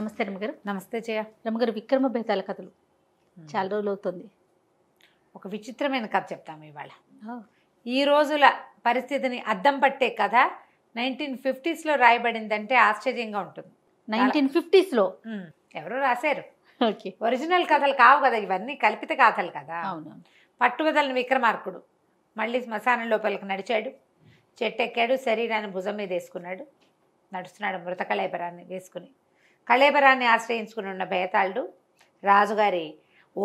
నమస్తే రమ్మగారు నమస్తే జయ రమ్మగారు విక్రమ భేదాల కథలు చాలా రోజులు అవుతుంది ఒక విచిత్రమైన కథ చెప్తాము ఇవాళ ఈ రోజుల పరిస్థితిని అద్దం పట్టే కథ నైన్టీన్ ఫిఫ్టీస్లో రాయబడిందంటే ఆశ్చర్యంగా ఉంటుంది నైన్టీన్ ఫిఫ్టీస్లో ఎవరో రాశారు ఓకే ఒరిజినల్ కథలు కావు కదా ఇవన్నీ కల్పిత కథలు కదా అవును విక్రమార్కుడు మళ్ళీ శ్మశానం లోపలికి నడిచాడు చెట్టెక్కాడు శరీరాన్ని భుజం మీద వేసుకున్నాడు నడుస్తున్నాడు మృతకళేపరాన్ని వేసుకుని కళేబరాన్ని ఆశ్రయించుకుని ఉన్న బేతాళుడు రాజుగారి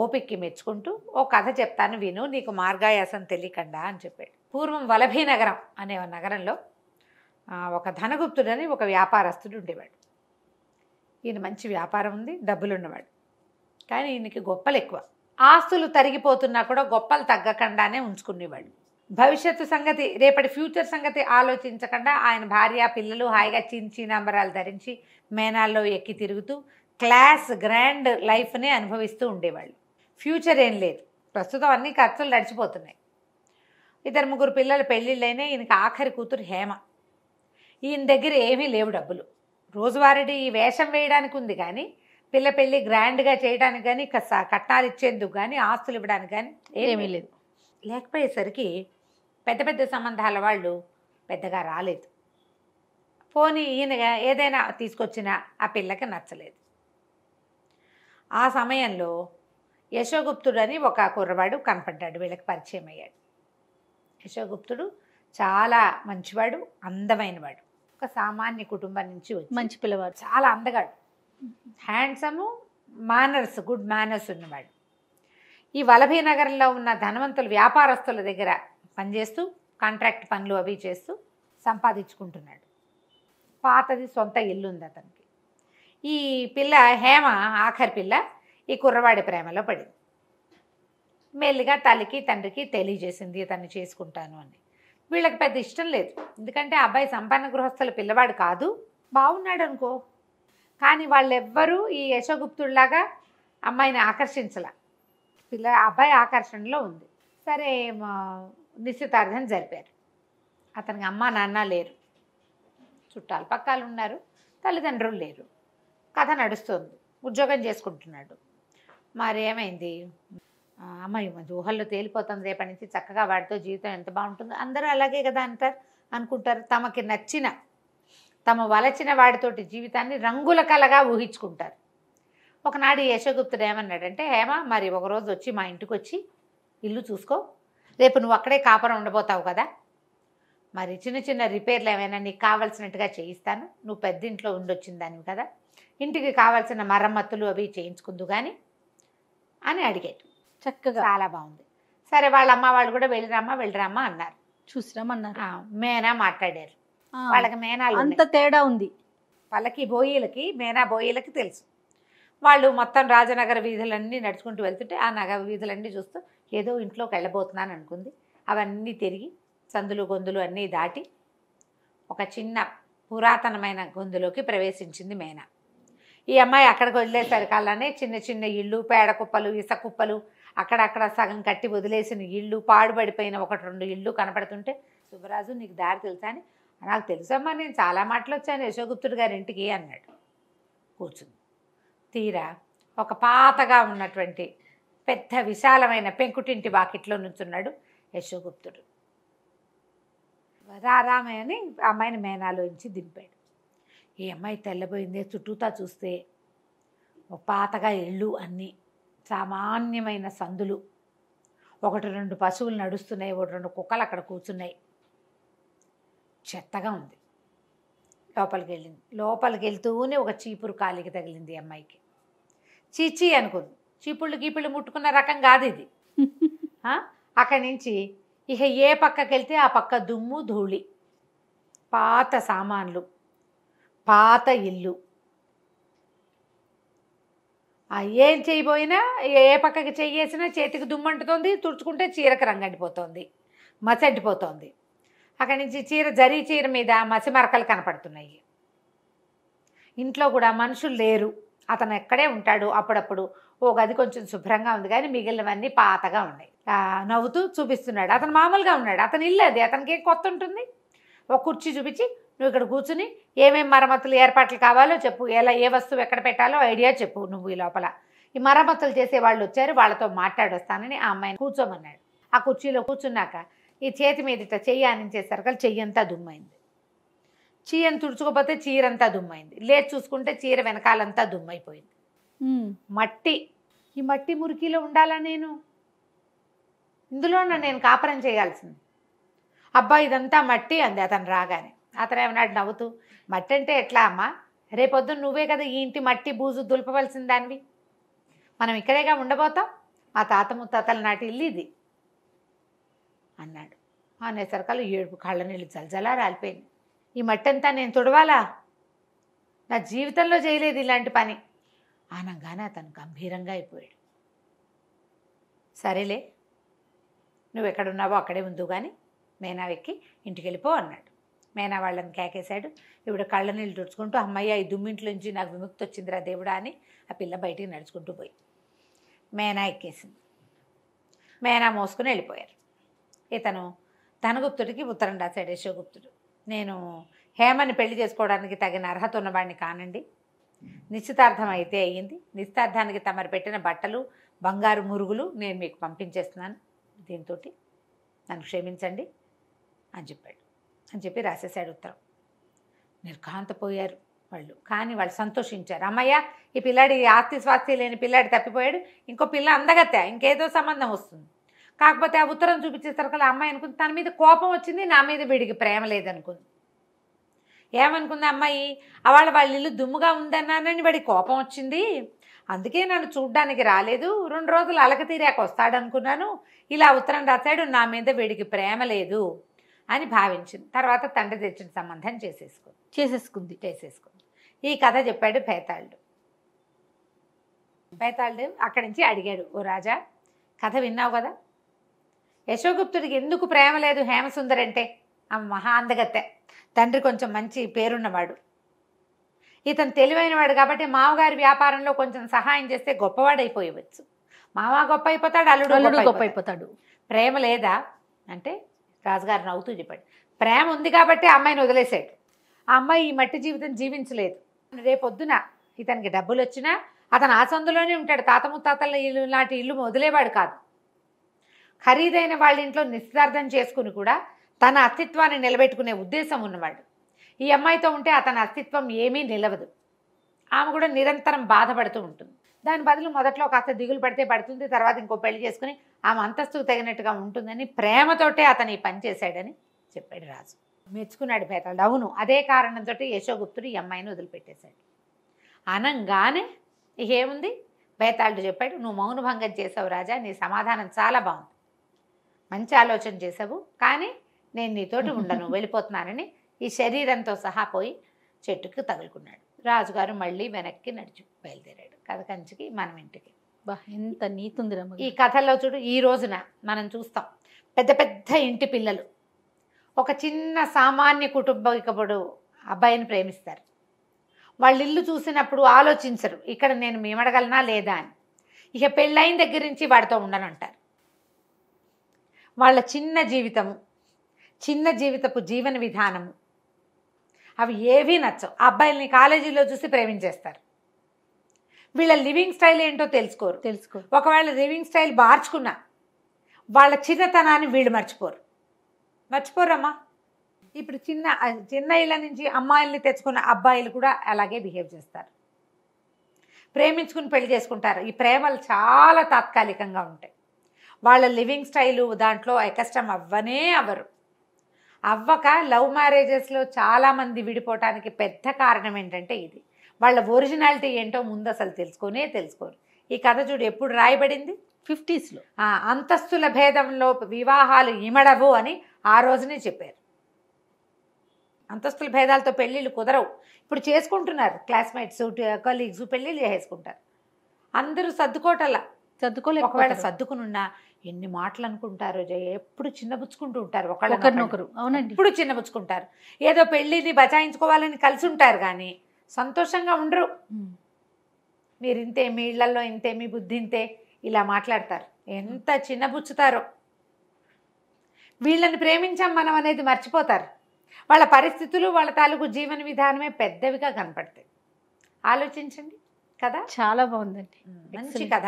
ఓపిక్కి మెచ్చుకుంటూ ఓ కథ చెప్తాను విను నీకు మార్గాయాసం తెలియకండా అని చెప్పాడు పూర్వం వలభీ నగరం అనే నగరంలో ఒక ధనగుప్తుడని ఒక వ్యాపారస్తుడు ఉండేవాడు ఈయన మంచి వ్యాపారం ఉంది డబ్బులు ఉన్నవాడు కానీ ఈయనకి గొప్పలు ఎక్కువ ఆస్తులు తరిగిపోతున్నా కూడా గొప్పలు తగ్గకుండానే ఉంచుకునేవాడు భవిష్యత్తు సంగతి రేపటి ఫ్యూచర్ సంగతి ఆలోచించకుండా ఆయన భార్య పిల్లలు హాయిగా చించి నంబరాలు ధరించి మేనాల్లో ఎక్కి తిరుగుతూ క్లాస్ గ్రాండ్ లైఫ్నే అనుభవిస్తూ ఉండేవాళ్ళు ఫ్యూచర్ ఏం లేదు ప్రస్తుతం అన్ని ఖర్చులు నడిచిపోతున్నాయి ఇద్దరు ముగ్గురు పిల్లల పెళ్ళిళ్ళైనా ఈయనకి ఆఖరి కూతురు హేమ ఈయన దగ్గర ఏమీ లేవు డబ్బులు రోజువారీ వేషం వేయడానికి ఉంది కానీ పిల్ల పెళ్ళి గ్రాండ్గా చేయడానికి కానీ కట్టాలు ఇచ్చేందుకు కానీ ఆస్తులు ఇవ్వడానికి కానీ ఏమీ లేదు లేకపోయేసరికి పెద్ద పెద్ద సంబంధాల వాళ్ళు పెద్దగా రాలేదు పోనీ ఈయనగా ఏదైనా తీసుకొచ్చినా ఆ పిల్లకి నచ్చలేదు ఆ సమయంలో యశోగుప్తుడు అని ఒక కుర్రవాడు కనపడ్డాడు వీళ్ళకి పరిచయం అయ్యాడు యశోగుప్తుడు చాలా మంచివాడు అందమైనవాడు ఒక సామాన్య కుటుంబం నుంచి మంచి పిల్లవాడు చాలా అందగాడు హ్యాండ్సమ్ మానర్స్ గుడ్ మేనర్స్ ఉన్నవాడు ఈ వలభీ నగరంలో ఉన్న ధనవంతులు వ్యాపారస్తుల దగ్గర పనిచేస్తూ కాంట్రాక్ట్ పనులు అవి చేస్తూ సంపాదించుకుంటున్నాడు పాతది సొంత ఇల్లు ఉంది అతనికి ఈ పిల్ల హేమ ఆఖరి పిల్ల ఈ కుర్రవాడి ప్రేమలో పడింది మెల్లిగా తల్లికి తండ్రికి తెలియజేసింది తను చేసుకుంటాను అని వీళ్ళకి పెద్ద ఇష్టం లేదు ఎందుకంటే అబ్బాయి సంపన్న గృహస్థుల పిల్లవాడు కాదు బాగున్నాడు అనుకో కానీ వాళ్ళెవ్వరూ ఈ యశోగుప్తుడిలాగా అమ్మాయిని ఆకర్షించలే పిల్ల అబ్బాయి ఆకర్షణలో ఉంది సరే నిశ్చితార్థం జరిపారు అతనికి అమ్మ నాన్న లేరు చుట్టాలు పక్కాలు ఉన్నారు తల్లిదండ్రులు లేరు కథ నడుస్తుంది ఉద్యోగం చేసుకుంటున్నాడు మరి ఏమైంది అమ్మాయి మంచి ఊహల్లో తేలిపోతుంది రేపటి నుంచి చక్కగా వాడితో జీవితం ఎంత బాగుంటుందో అందరూ అలాగే కదా అంటారు అనుకుంటారు తమకి నచ్చిన తమ వలచిన వాడితోటి జీవితాన్ని రంగుల కలగా ఊహించుకుంటారు ఒకనాడు యశోగుప్తుడు ఏమన్నాడంటే హేమ మరి ఒకరోజు వచ్చి మా ఇంటికి వచ్చి ఇల్లు చూసుకో రేపు నువ్వు అక్కడే కాపురం ఉండబోతావు కదా మరి చిన్న చిన్న రిపేర్లు ఏమైనా నీకు కావాల్సినట్టుగా చేయిస్తాను నువ్వు పెద్ద ఇంట్లో ఉండొచ్చిన దానివి కదా ఇంటికి కావాల్సిన మరమ్మతులు అవి చేయించుకుందు కానీ అని అడిగాడు చక్కగా చాలా బాగుంది సరే వాళ్ళ అమ్మ వాళ్ళు కూడా వెళ్ళిరామ్మా వెళ్ళిరామ్మా అన్నారు చూసిరామన్నారు మేనా మాట్లాడారు వాళ్ళకి మేనాలు అంత తేడా ఉంది వాళ్ళకి బోయిలకి మేనా బోయిలకి తెలుసు వాళ్ళు మొత్తం రాజనగర వీధులన్నీ నడుచుకుంటూ వెళ్తుంటే ఆ నగర వీధులన్నీ చూస్తూ ఏదో ఇంట్లోకి వెళ్ళబోతున్నాను అనుకుంది అవన్నీ తిరిగి సందులు గొంతులు అన్నీ దాటి ఒక చిన్న పురాతనమైన గొంతులోకి ప్రవేశించింది మేనా ఈ అమ్మాయి అక్కడికి వదిలేశారు కాలానే చిన్న చిన్న ఇళ్ళు పేడ కుప్పలు ఇసకుప్పలు అక్కడక్కడ సగం కట్టి వదిలేసిన ఇళ్ళు పాడుబడిపోయిన ఒకటి రెండు ఇళ్ళు కనపడుతుంటే శుభరాజు నీకు దారి తెలుసా అని నాకు తెలుసమ్మా నేను చాలా మాటలు వచ్చాను యశోగుప్తుడు గారి ఇంటికి అన్నాడు కూర్చుంది తీరా ఒక పాతగా ఉన్నటువంటి పెద్ద విశాలమైన పెంకుటింటి వాకిట్లో నుంచున్నాడు యశోగుప్తుడు రారామే అని అమ్మాయిని మేనాలోంచి దింపాడు ఈ అమ్మాయి తెల్లబోయిందే చుట్టూతా చూస్తే పాతగా ఇళ్ళు అన్నీ సామాన్యమైన సందులు ఒకటి రెండు పశువులు నడుస్తున్నాయి ఒకటి రెండు కుక్కలు అక్కడ కూర్చున్నాయి చెత్తగా ఉంది లోపలికి వెళ్ళింది లోపలికి వెళ్తూనే ఒక చీపురు కాలికి తగిలింది అమ్మాయికి చీచీ అనుకుంది చీపుళ్ళు గీపుళ్ళు ముట్టుకున్న రకం కాదు ఇది అక్కడి నుంచి ఇక ఏ పక్కకి వెళ్తే ఆ పక్క దుమ్ము ధూళి పాత సామాన్లు పాత ఇల్లు ఏం చేయబోయినా ఏ పక్కకి చెయ్యేసినా చేతికి దుమ్మంటుతోంది తుడుచుకుంటే చీరకు రంగండిపోతుంది మసంటిపోతుంది అక్కడి నుంచి చీర జరీ చీర మీద మసి మరకలు కనపడుతున్నాయి ఇంట్లో కూడా మనుషులు లేరు అతను ఎక్కడే ఉంటాడు అప్పుడప్పుడు ఓ గది కొంచెం శుభ్రంగా ఉంది కానీ మిగిలినవన్నీ పాతగా ఉన్నాయి నవ్వుతూ చూపిస్తున్నాడు అతను మామూలుగా ఉన్నాడు అతను ఇల్లు అది అతనికి ఏం కొత్త ఉంటుంది ఒక కుర్చీ చూపించి నువ్వు ఇక్కడ కూర్చుని ఏమేమి మరమ్మతులు ఏర్పాట్లు కావాలో చెప్పు ఎలా ఏ వస్తువు ఎక్కడ పెట్టాలో ఐడియా చెప్పు నువ్వు ఈ లోపల ఈ మరమ్మతులు చేసే వాళ్ళు వచ్చారు వాళ్ళతో మాట్లాడొస్తానని ఆ అమ్మాయిని కూర్చోమన్నాడు ఆ కుర్చీలో కూర్చున్నాక ఈ చేతి మీద చెయ్యి ఆనించేసరికి చెయ్యి అంతా దుమ్మైంది చీరను తుడుచుకోపోతే చీర అంతా దుమ్మైంది లేదు చూసుకుంటే చీర వెనకాలంతా దుమ్మైపోయింది మట్టి ఈ మట్టి మురికిలో ఉండాలా నేను ఇందులో నేను కాపురం చేయాల్సింది అబ్బా ఇదంతా మట్టి అంది అతను రాగానే అతను ఏమన్నాడు నవ్వుతూ మట్టి అంటే ఎట్లా అమ్మా రేపొద్దున నువ్వే కదా ఈ ఇంటి మట్టి బూజు దులపవలసిన దానివి మనం ఇక్కడేగా ఉండబోతాం మా తాత ముత్తాతల నాటి ఇల్లు ఇది అన్నాడు అనేసరికలు ఏడుపు కళ్ళ నీళ్ళు జలజలా రాలిపోయింది ఈ మట్టంతా నేను తుడవాలా నా జీవితంలో చేయలేదు ఇలాంటి పని అనగానే అతను గంభీరంగా అయిపోయాడు సరేలే నువ్వు ఎక్కడున్నావో అక్కడే ఉందో కానీ మేనా ఎక్కి ఇంటికి వెళ్ళిపో అన్నాడు మేనా వాళ్ళని కేకేశాడు ఇవిడ కళ్ళ నీళ్ళు తుడుచుకుంటూ అమ్మయ్య ఈ దుమ్మింట్లోంచి నాకు విముక్తి వచ్చిందిరా దేవుడా అని ఆ పిల్ల బయటికి నడుచుకుంటూ పోయి మేనా ఎక్కేసింది మేనా మోసుకుని వెళ్ళిపోయారు ఇతను ధనగుప్తుడికి ఉత్తరం రాశాడు యశోగుప్తుడు నేను హేమని పెళ్లి చేసుకోవడానికి తగిన అర్హత ఉన్నవాడిని కానండి నిశ్చితార్థం అయితే అయ్యింది నిశ్చితార్థానికి తమరు పెట్టిన బట్టలు బంగారు మురుగులు నేను మీకు పంపించేస్తున్నాను దీంతో నన్ను క్షమించండి అని చెప్పాడు అని చెప్పి రాసేశాడు ఉత్తరం నిర్ఘాంతపోయారు వాళ్ళు కానీ వాళ్ళు సంతోషించారు అమ్మయ్య ఈ పిల్లాడి ఆస్తి స్వాస్తి లేని పిల్లాడి తప్పిపోయాడు ఇంకో పిల్ల అందగత్తా ఇంకేదో సంబంధం వస్తుంది కాకపోతే ఆ ఉత్తరం చూపించేసరికి అమ్మాయి అనుకుంది తన మీద కోపం వచ్చింది నా మీద వీడికి ప్రేమ లేదనుకుంది ఏమనుకుంది అమ్మాయి వాళ్ళ వాళ్ళ ఇల్లు దుమ్ముగా ఉందన్నానని వాడి కోపం వచ్చింది అందుకే నన్ను చూడ్డానికి రాలేదు రెండు రోజులు అలక వస్తాడు వస్తాడనుకున్నాను ఇలా ఉత్తరం రాశాడు నా మీద వీడికి ప్రేమ లేదు అని భావించింది తర్వాత తండ్రి తెచ్చిన సంబంధం చేసేసుకుంది చేసేసుకుంది చేసేసుకుంది ఈ కథ చెప్పాడు పేతాళుడు పేతాళుడు అక్కడి నుంచి అడిగాడు ఓ రాజా కథ విన్నావు కదా యశోగుప్తుడికి ఎందుకు ప్రేమ లేదు హేమసుందర్ అంటే ఆ మహా అందగత్తె తండ్రి కొంచెం మంచి పేరున్నవాడు ఇతను తెలివైనవాడు కాబట్టి మామగారి వ్యాపారంలో కొంచెం సహాయం చేస్తే గొప్పవాడైపోయవచ్చు మామ గొప్ప అయిపోతాడు అల్లుడు అల్లుడు గొప్ప అయిపోతాడు ప్రేమ లేదా అంటే రాజుగారు నవ్వుతూ చెప్పాడు ప్రేమ ఉంది కాబట్టి అమ్మాయిని వదిలేశాడు ఆ అమ్మాయి ఈ మట్టి జీవితం జీవించలేదు రేపొద్దున ఇతనికి డబ్బులు వచ్చినా అతను ఆసందులోనే ఉంటాడు తాత ముత్తాతల ఇల్లు లాంటి ఇల్లు వదిలేవాడు కాదు ఖరీదైన వాళ్ళ ఇంట్లో నిశ్చార్థం చేసుకుని కూడా తన అస్తిత్వాన్ని నిలబెట్టుకునే ఉద్దేశం ఉన్నవాడు ఈ అమ్మాయితో ఉంటే అతని అస్తిత్వం ఏమీ నిలవదు ఆమె కూడా నిరంతరం బాధపడుతూ ఉంటుంది దాని బదులు మొదట్లో కాస్త దిగులు పడితే పడుతుంది తర్వాత ఇంకో పెళ్లి చేసుకుని ఆమె అంతస్తుకు తగినట్టుగా ఉంటుందని ప్రేమతోటే అతను ఈ పని చేశాడని చెప్పాడు రాజు మెచ్చుకున్నాడు పేతాడు అవును అదే కారణంతో యశోగుప్తుడు ఈ అమ్మాయిని వదిలిపెట్టేశాడు అనంగానే ఏముంది బేతాళుడు చెప్పాడు నువ్వు మౌనభంగం చేసావు రాజా నీ సమాధానం చాలా బాగుంది మంచి ఆలోచన చేసావు కానీ నేను నీతోటి ఉండను వెళ్ళిపోతున్నానని ఈ శరీరంతో సహా పోయి చెట్టుకు తగులుకున్నాడు రాజుగారు మళ్ళీ వెనక్కి నడిచి బయలుదేరాడు కథ కంచికి మనం ఇంటికి బా ఎంత నీతుంది రమ్మ ఈ కథలో చూడు ఈ రోజున మనం చూస్తాం పెద్ద పెద్ద ఇంటి పిల్లలు ఒక చిన్న సామాన్య కుటుంబికపుడు అబ్బాయిని ప్రేమిస్తారు వాళ్ళ ఇల్లు చూసినప్పుడు ఆలోచించరు ఇక్కడ నేను మేమడగలనా లేదా అని ఇక పెళ్ళైన దగ్గర నుంచి వాడితో ఉండనంటారు వాళ్ళ చిన్న జీవితము చిన్న జీవితపు జీవన విధానము అవి ఏవీ నచ్చవు అబ్బాయిల్ని కాలేజీలో చూసి ప్రేమించేస్తారు వీళ్ళ లివింగ్ స్టైల్ ఏంటో తెలుసుకోరు తెలుసుకోరు ఒకవేళ లివింగ్ స్టైల్ మార్చుకున్నా వాళ్ళ చిన్నతనాన్ని వీళ్ళు మర్చిపోరు మర్చిపోరమ్మా ఇప్పుడు చిన్న చిన్న ఇళ్ళ నుంచి అమ్మాయిల్ని తెచ్చుకున్న అబ్బాయిలు కూడా అలాగే బిహేవ్ చేస్తారు ప్రేమించుకుని పెళ్లి చేసుకుంటారు ఈ ప్రేమలు చాలా తాత్కాలికంగా ఉంటాయి వాళ్ళ లివింగ్ స్టైలు దాంట్లో కష్టం అవ్వనే అవ్వరు అవ్వక లవ్ మ్యారేజెస్లో చాలామంది విడిపోవటానికి పెద్ద కారణం ఏంటంటే ఇది వాళ్ళ ఒరిజినాలిటీ ఏంటో ముందు అసలు తెలుసుకునే తెలుసుకోరు ఈ కథ చూడు ఎప్పుడు రాయబడింది ఫిఫ్టీస్లో అంతస్తుల భేదంలో వివాహాలు ఇమడవు అని ఆ రోజునే చెప్పారు అంతస్తుల భేదాలతో పెళ్ళిళ్ళు కుదరవు ఇప్పుడు చేసుకుంటున్నారు క్లాస్మేట్స్ కలీగ్స్ పెళ్ళిళ్ళు చేసుకుంటారు అందరూ సర్దుకోటలా సర్దుకోలేకపోతే సర్దుకుని సర్దుకునున్నా ఎన్ని మాటలు అనుకుంటారు జయ ఎప్పుడు చిన్నపుచ్చుకుంటూ ఉంటారు ఒకరినొకరు అవునండి ఇప్పుడు చిన్నపుచ్చుకుంటారు ఏదో పెళ్ళిని బచాయించుకోవాలని కలిసి ఉంటారు కానీ సంతోషంగా ఉండరు మీరు ఇంతే మీ ఇళ్లలో ఇంతే మీ బుద్ధి ఇంతే ఇలా మాట్లాడతారు ఎంత చిన్నపుచ్చుతారో వీళ్ళని ప్రేమించాం మనం అనేది మర్చిపోతారు వాళ్ళ పరిస్థితులు వాళ్ళ తాలూకు జీవన విధానమే పెద్దవిగా కనపడతాయి ఆలోచించండి కదా చాలా బాగుందండి మంచి కథ